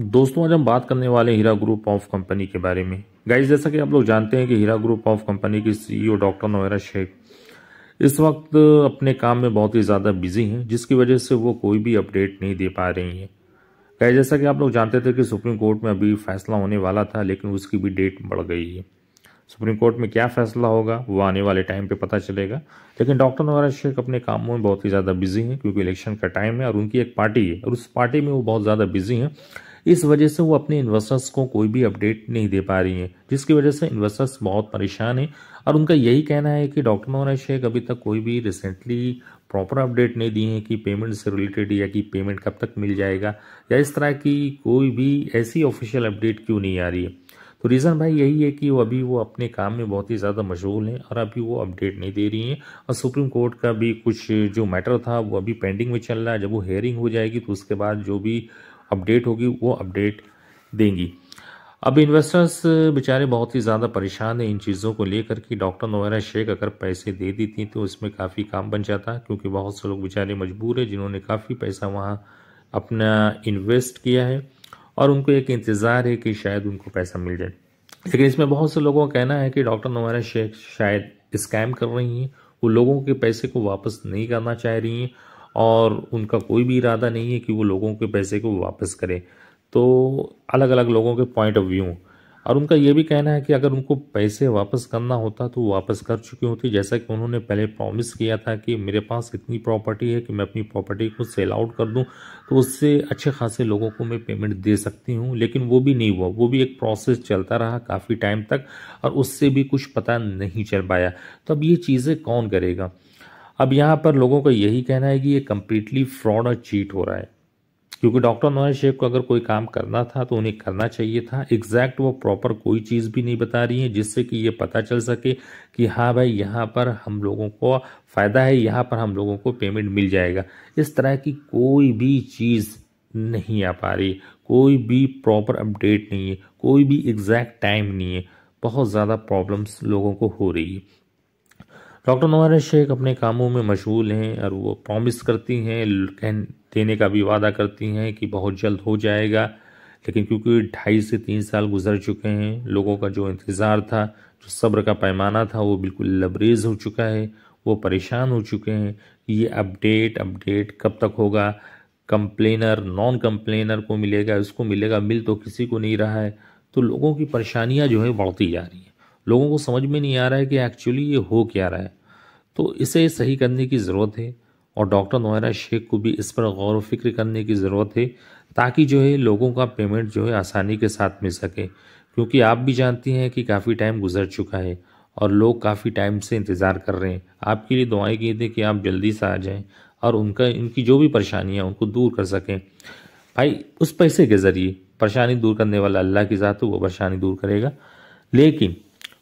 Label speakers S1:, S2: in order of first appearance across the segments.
S1: दोस्तों आज हम बात करने वाले हीरा ग्रुप ऑफ कंपनी के बारे में गाइस जैसा कि आप लोग जानते हैं कि हीरा ग्रुप ऑफ कंपनी के CEO e doctor Nowhera Shaikh इस वक्त अपने काम में बहुत ही ज़्यादा बिजी हैं जिसकी वजह से वो कोई भी अपडेट नहीं दे पा रही हैं गाइस जैसा कि आप लोग जानते थे कि सुप्रीम कोर्ट में अभी फैसला होने वाला था लेकिन उसकी भी डेट बढ़ गई है सुप्रीम कोर्ट में क्या फैसला होगा वो आने वाले टाइम पे पता चलेगा लेकिन डॉक्टर नवारा शेख अपने कामों में बहुत ही ज़्यादा बिजी हैं क्योंकि इलेक्शन का टाइम है और उनकी एक पार्टी है और उस पार्टी में वो बहुत ज़्यादा बिजी हैं इस वजह से वो अपने इन्वेस्टर्स को कोई भी अपडेट नहीं दे पा रही हैं जिसकी वजह से इन्वेस्टर्स बहुत परेशान हैं और उनका यही कहना है कि डॉक्टर मोहन शेख अभी तक कोई भी रिसेंटली प्रॉपर अपडेट नहीं दिए हैं कि पेमेंट से रिलेटेड या कि पेमेंट कब तक मिल जाएगा या इस तरह की कोई भी ऐसी ऑफिशियल अपडेट क्यों नहीं आ रही है तो रीज़न भाई यही है कि वो अभी वो अपने काम में बहुत ही ज़्यादा मशगूल हैं और अभी वो अपडेट नहीं दे रही हैं और सुप्रीम कोर्ट का भी कुछ जो मैटर था वो अभी पेंडिंग में चल रहा है जब वो हेयरिंग हो जाएगी तो उसके बाद जो भी अपडेट होगी वो अपडेट देंगी अब इन्वेस्टर्स बेचारे बहुत ही ज़्यादा परेशान हैं इन चीज़ों को लेकर कि डॉक्टर नोरा शेख अगर पैसे दे देती तो उसमें काफ़ी काम बन जाता क्योंकि बहुत से लोग बेचारे मजबूर हैं जिन्होंने काफ़ी पैसा वहाँ अपना इन्वेस्ट किया है और उनको एक इंतज़ार है कि शायद उनको पैसा मिल जाए लेकिन इसमें बहुत से लोगों का कहना है कि डॉक्टर नोरा शेख शायद स्कैम कर रही हैं वो लोगों के पैसे को वापस नहीं करना चाह रही हैं और उनका कोई भी इरादा नहीं है कि वो लोगों के पैसे को वापस करें तो अलग अलग लोगों के पॉइंट ऑफ व्यू और उनका ये भी कहना है कि अगर उनको पैसे वापस करना होता तो वापस कर चुके होते जैसा कि उन्होंने पहले प्रॉमिस किया था कि मेरे पास इतनी प्रॉपर्टी है कि मैं अपनी प्रॉपर्टी को सेल आउट कर दूं तो उससे अच्छे खासे लोगों को मैं पेमेंट दे सकती हूं लेकिन वो भी नहीं हुआ वो भी एक प्रोसेस चलता रहा काफ़ी टाइम तक और उससे भी कुछ पता नहीं चल पाया तो अब ये चीज़ें कौन करेगा अब यहाँ पर लोगों का यही कहना है कि ये कम्प्लीटली फ्रॉड और चीट हो रहा है क्योंकि डॉक्टर नवाज शेख को अगर कोई काम करना था तो उन्हें करना चाहिए था एग्जैक्ट वो प्रॉपर कोई चीज़ भी नहीं बता रही है जिससे कि ये पता चल सके कि हाँ भाई यहाँ पर हम लोगों को फ़ायदा है यहाँ पर हम लोगों को पेमेंट मिल जाएगा इस तरह की कोई भी चीज़ नहीं आ पा रही कोई भी प्रॉपर अपडेट नहीं है कोई भी एग्जैक्ट टाइम नहीं है बहुत ज़्यादा प्रॉब्लम्स लोगों को हो रही है डॉक्टर नवार शेख अपने कामों में मशगूल हैं और वो प्रॉमिस करती हैं कह देने का भी वादा करती हैं कि बहुत जल्द हो जाएगा लेकिन क्योंकि ढाई से तीन साल गुजर चुके हैं लोगों का जो इंतज़ार था जो सब्र का पैमाना था वो बिल्कुल लबरेज हो चुका है वो परेशान हो चुके हैं कि ये अपडेट अपडेट कब तक होगा कंप्लेनर नॉन कंप्लेनर को मिलेगा उसको मिलेगा मिल तो किसी को नहीं रहा है तो लोगों की परेशानियाँ जो हैं बढ़ती जा रही हैं लोगों को समझ में नहीं आ रहा है कि एक्चुअली ये हो क्या रहा है तो इसे सही करने की ज़रूरत है और डॉक्टर नोरा शेख को भी इस पर गौर व फिक्र करने की ज़रूरत है ताकि जो है लोगों का पेमेंट जो है आसानी के साथ मिल सके क्योंकि आप भी जानती हैं कि काफ़ी टाइम गुजर चुका है और लोग काफ़ी टाइम से इंतज़ार कर रहे हैं आपके लिए दुआएं की थी कि आप जल्दी से आ जाएं और उनका इनकी जो भी परेशानियाँ उनको दूर कर सकें भाई उस पैसे के ज़रिए परेशानी दूर करने वाला अल्लाह की ज़ात है वो परेशानी दूर करेगा लेकिन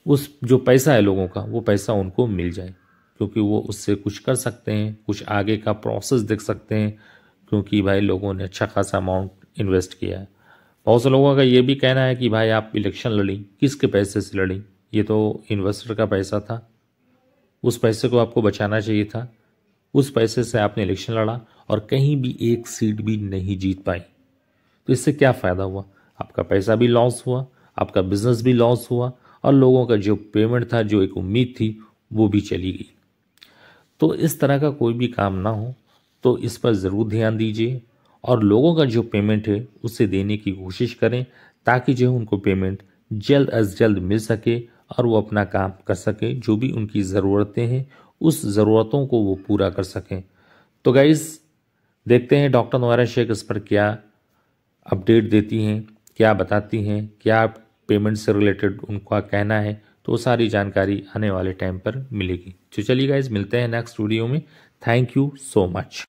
S1: उस जो पैसा है लोगों का वो पैसा उनको मिल जाए क्योंकि वो उससे कुछ कर सकते हैं कुछ आगे का प्रोसेस देख सकते हैं क्योंकि भाई लोगों ने अच्छा खासा अमाउंट इन्वेस्ट किया है बहुत से लोगों का ये भी कहना है कि भाई आप इलेक्शन लड़ी किसके पैसे से लड़ी ये तो इन्वेस्टर का पैसा था उस पैसे को आपको बचाना चाहिए था उस पैसे से आपने इलेक्शन लड़ा और कहीं भी एक सीट भी नहीं जीत पाई तो इससे क्या फ़ायदा हुआ आपका पैसा भी लॉस हुआ आपका बिजनेस भी लॉस हुआ और लोगों का जो पेमेंट था जो एक उम्मीद थी वो भी चली गई तो इस तरह का कोई भी काम ना हो तो इस पर ज़रूर ध्यान दीजिए और लोगों का जो पेमेंट है उसे देने की कोशिश करें ताकि जो उनको पेमेंट जल्द अज जल्द मिल सके और वो अपना काम कर सकें जो भी उनकी ज़रूरतें हैं उस ज़रूरतों को वो पूरा कर सकें तो गाइज़ देखते हैं डॉक्टर नवारा शेख इस पर क्या अपडेट देती हैं क्या बताती हैं क्या पेमेंट से रिलेटेड उनका कहना है तो सारी जानकारी आने वाले टाइम पर मिलेगी तो चलिए गाइज मिलते हैं नेक्स्ट वीडियो में थैंक यू सो मच